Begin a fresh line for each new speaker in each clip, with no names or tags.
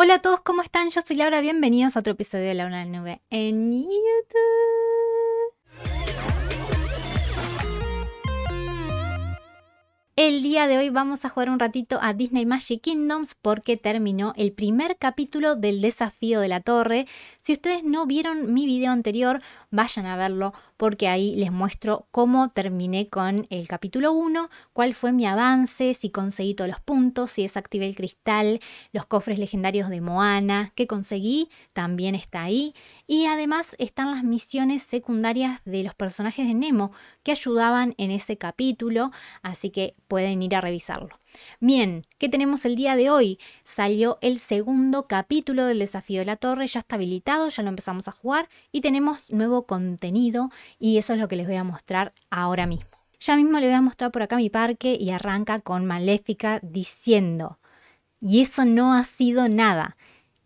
Hola a todos, ¿cómo están? Yo soy Laura, bienvenidos a otro episodio de Laura de la Nube en YouTube. El día de hoy vamos a jugar un ratito a Disney Magic Kingdoms porque terminó el primer capítulo del desafío de la torre. Si ustedes no vieron mi video anterior, vayan a verlo porque ahí les muestro cómo terminé con el capítulo 1, cuál fue mi avance, si conseguí todos los puntos, si desactivé el cristal, los cofres legendarios de Moana, que conseguí, también está ahí. Y además están las misiones secundarias de los personajes de Nemo que ayudaban en ese capítulo, así que pueden ir a revisarlo. Bien, ¿qué tenemos el día de hoy? Salió el segundo capítulo del desafío de la torre, ya está habilitado, ya lo empezamos a jugar y tenemos nuevo contenido y eso es lo que les voy a mostrar ahora mismo. Ya mismo le voy a mostrar por acá mi parque y arranca con Maléfica diciendo, y eso no ha sido nada.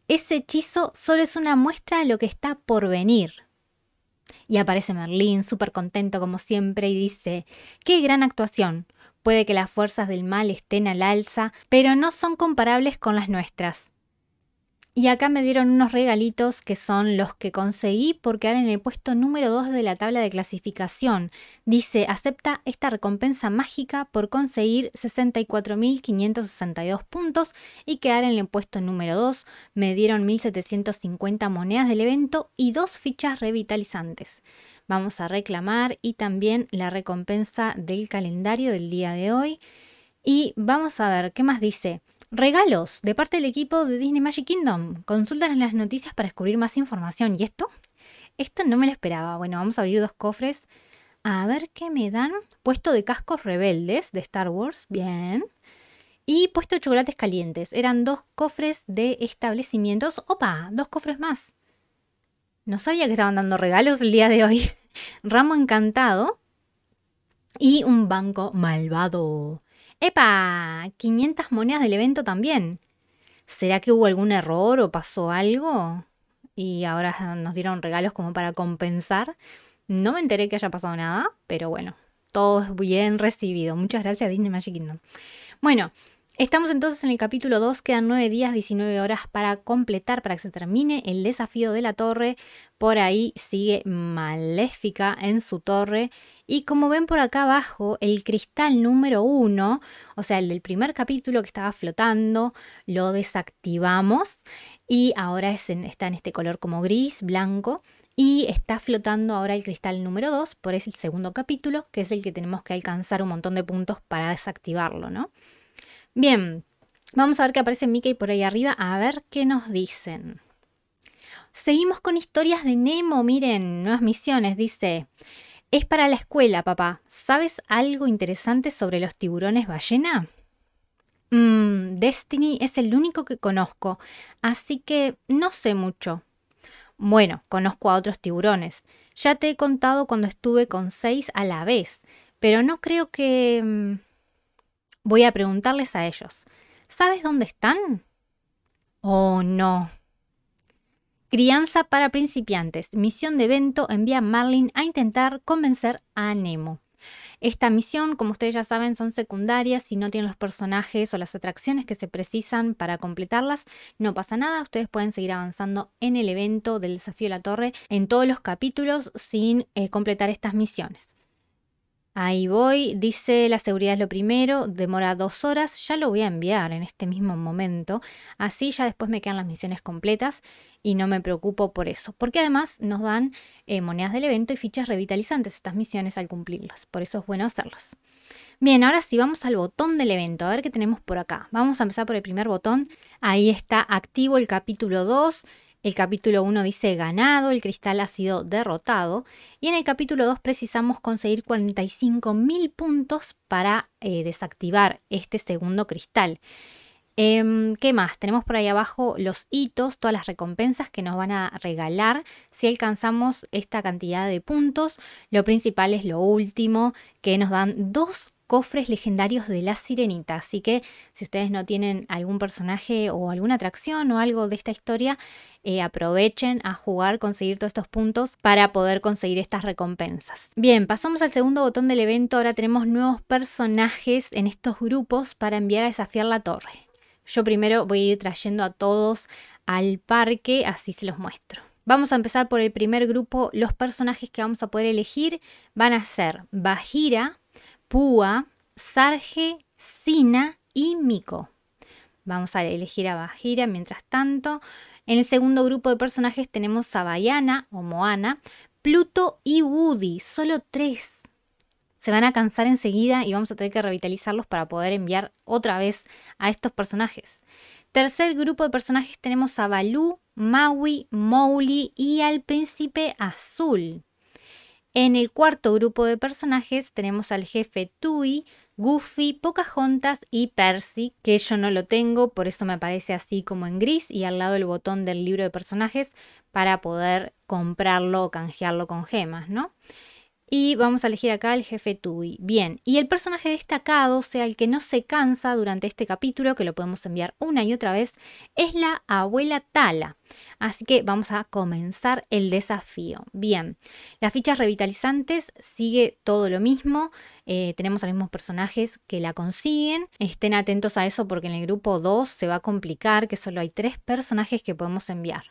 Ese hechizo solo es una muestra de lo que está por venir. Y aparece Merlín, súper contento como siempre, y dice, ¡qué gran actuación! Puede que las fuerzas del mal estén al alza, pero no son comparables con las nuestras. Y acá me dieron unos regalitos que son los que conseguí por quedar en el puesto número 2 de la tabla de clasificación. Dice, acepta esta recompensa mágica por conseguir 64.562 puntos y quedar en el puesto número 2. Me dieron 1.750 monedas del evento y dos fichas revitalizantes vamos a reclamar y también la recompensa del calendario del día de hoy. Y vamos a ver, ¿qué más dice? Regalos de parte del equipo de Disney Magic Kingdom. Consultan en las noticias para descubrir más información. ¿Y esto? Esto no me lo esperaba. Bueno, vamos a abrir dos cofres. A ver qué me dan. Puesto de cascos rebeldes de Star Wars. Bien. Y puesto de chocolates calientes. Eran dos cofres de establecimientos. Opa, dos cofres más. No sabía que estaban dando regalos el día de hoy. Ramo encantado y un banco malvado. ¡Epa! 500 monedas del evento también. ¿Será que hubo algún error o pasó algo? Y ahora nos dieron regalos como para compensar. No me enteré que haya pasado nada, pero bueno, todo es bien recibido. Muchas gracias Disney Magic Kingdom. Bueno, Estamos entonces en el capítulo 2, quedan 9 días, 19 horas para completar, para que se termine el desafío de la torre. Por ahí sigue Maléfica en su torre. Y como ven por acá abajo, el cristal número 1, o sea, el del primer capítulo que estaba flotando, lo desactivamos. Y ahora está en este color como gris, blanco. Y está flotando ahora el cristal número 2, por es el segundo capítulo, que es el que tenemos que alcanzar un montón de puntos para desactivarlo, ¿no? Bien, vamos a ver qué aparece Mickey por ahí arriba, a ver qué nos dicen. Seguimos con historias de Nemo, miren, nuevas misiones, dice. Es para la escuela, papá. ¿Sabes algo interesante sobre los tiburones ballena? Mmm, Destiny es el único que conozco, así que no sé mucho. Bueno, conozco a otros tiburones. Ya te he contado cuando estuve con seis a la vez, pero no creo que... Mm, Voy a preguntarles a ellos, ¿sabes dónde están? Oh, no. Crianza para principiantes. Misión de evento envía a Marlin a intentar convencer a Nemo. Esta misión, como ustedes ya saben, son secundarias. Si no tienen los personajes o las atracciones que se precisan para completarlas, no pasa nada. Ustedes pueden seguir avanzando en el evento del desafío de la torre en todos los capítulos sin eh, completar estas misiones. Ahí voy, dice la seguridad es lo primero, demora dos horas, ya lo voy a enviar en este mismo momento, así ya después me quedan las misiones completas y no me preocupo por eso, porque además nos dan eh, monedas del evento y fichas revitalizantes estas misiones al cumplirlas, por eso es bueno hacerlas. Bien, ahora sí, vamos al botón del evento, a ver qué tenemos por acá. Vamos a empezar por el primer botón, ahí está activo el capítulo 2, el capítulo 1 dice ganado, el cristal ha sido derrotado. Y en el capítulo 2 precisamos conseguir 45.000 puntos para eh, desactivar este segundo cristal. Em, ¿Qué más? Tenemos por ahí abajo los hitos, todas las recompensas que nos van a regalar si alcanzamos esta cantidad de puntos. Lo principal es lo último, que nos dan dos cofres legendarios de la sirenita. Así que si ustedes no tienen algún personaje o alguna atracción o algo de esta historia, eh, aprovechen a jugar, conseguir todos estos puntos para poder conseguir estas recompensas. Bien, pasamos al segundo botón del evento. Ahora tenemos nuevos personajes en estos grupos para enviar a desafiar la torre. Yo primero voy a ir trayendo a todos al parque, así se los muestro. Vamos a empezar por el primer grupo. Los personajes que vamos a poder elegir van a ser Bajira, Pua, Sarge, Sina y Miko. Vamos a elegir a Bajira mientras tanto. En el segundo grupo de personajes tenemos a Bayana o Moana, Pluto y Woody, solo tres. Se van a cansar enseguida y vamos a tener que revitalizarlos para poder enviar otra vez a estos personajes. Tercer grupo de personajes tenemos a Balú, Maui, Mowgli y al príncipe azul. En el cuarto grupo de personajes tenemos al jefe Tui, Goofy, Pocahontas y Percy, que yo no lo tengo, por eso me aparece así como en gris y al lado el botón del libro de personajes para poder comprarlo o canjearlo con gemas, ¿no? y vamos a elegir acá el jefe TUI. Bien, y el personaje destacado, o sea, el que no se cansa durante este capítulo, que lo podemos enviar una y otra vez, es la abuela Tala. Así que vamos a comenzar el desafío. Bien, las fichas revitalizantes sigue todo lo mismo. Eh, tenemos a los mismos personajes que la consiguen. Estén atentos a eso porque en el grupo 2 se va a complicar que solo hay tres personajes que podemos enviar.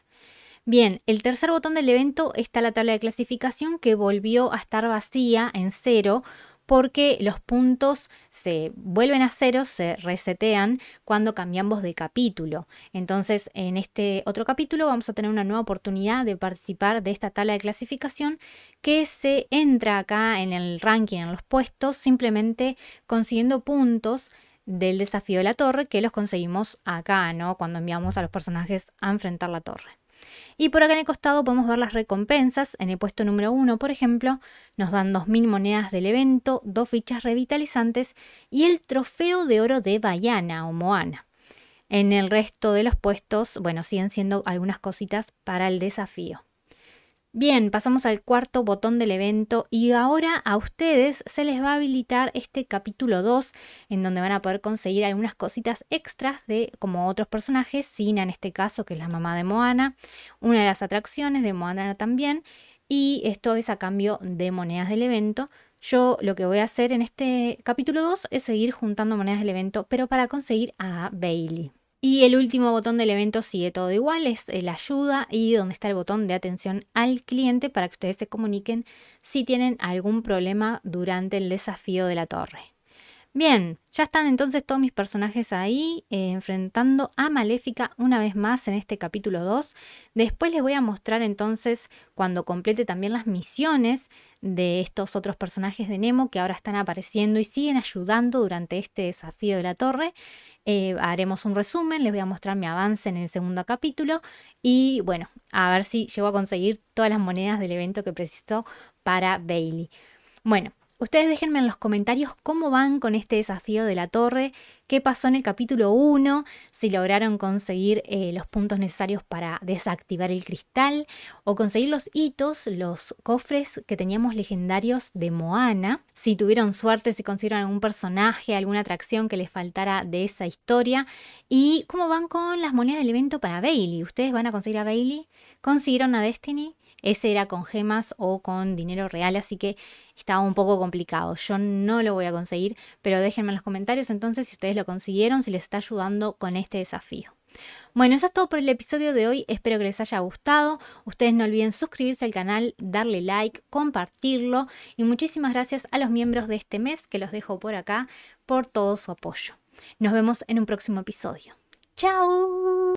Bien, el tercer botón del evento está la tabla de clasificación que volvió a estar vacía en cero porque los puntos se vuelven a cero, se resetean cuando cambiamos de capítulo. Entonces, en este otro capítulo vamos a tener una nueva oportunidad de participar de esta tabla de clasificación que se entra acá en el ranking, en los puestos, simplemente consiguiendo puntos del desafío de la torre que los conseguimos acá, ¿no? Cuando enviamos a los personajes a enfrentar la torre. Y por acá en el costado podemos ver las recompensas. En el puesto número 1, por ejemplo, nos dan 2.000 monedas del evento, dos fichas revitalizantes y el trofeo de oro de Bayana o Moana. En el resto de los puestos, bueno, siguen siendo algunas cositas para el desafío. Bien, pasamos al cuarto botón del evento y ahora a ustedes se les va a habilitar este capítulo 2 en donde van a poder conseguir algunas cositas extras de como otros personajes, Sina en este caso que es la mamá de Moana, una de las atracciones de Moana también y esto es a cambio de monedas del evento. Yo lo que voy a hacer en este capítulo 2 es seguir juntando monedas del evento pero para conseguir a Bailey. Y el último botón del evento sigue todo igual, es la ayuda y donde está el botón de atención al cliente para que ustedes se comuniquen si tienen algún problema durante el desafío de la torre. Bien, ya están entonces todos mis personajes ahí eh, enfrentando a Maléfica una vez más en este capítulo 2. Después les voy a mostrar entonces cuando complete también las misiones de estos otros personajes de Nemo que ahora están apareciendo y siguen ayudando durante este desafío de la torre. Eh, haremos un resumen, les voy a mostrar mi avance en el segundo capítulo y bueno, a ver si llego a conseguir todas las monedas del evento que preciso para Bailey. Bueno, Ustedes déjenme en los comentarios cómo van con este desafío de la torre, qué pasó en el capítulo 1, si lograron conseguir eh, los puntos necesarios para desactivar el cristal o conseguir los hitos, los cofres que teníamos legendarios de Moana, si tuvieron suerte, si consiguieron algún personaje, alguna atracción que les faltara de esa historia y cómo van con las monedas del evento para Bailey. ¿Ustedes van a conseguir a Bailey? ¿Consiguieron a Destiny? Ese era con gemas o con dinero real, así que estaba un poco complicado. Yo no lo voy a conseguir, pero déjenme en los comentarios entonces si ustedes lo consiguieron, si les está ayudando con este desafío. Bueno, eso es todo por el episodio de hoy. Espero que les haya gustado. Ustedes no olviden suscribirse al canal, darle like, compartirlo. Y muchísimas gracias a los miembros de este mes que los dejo por acá por todo su apoyo. Nos vemos en un próximo episodio. ¡Chao!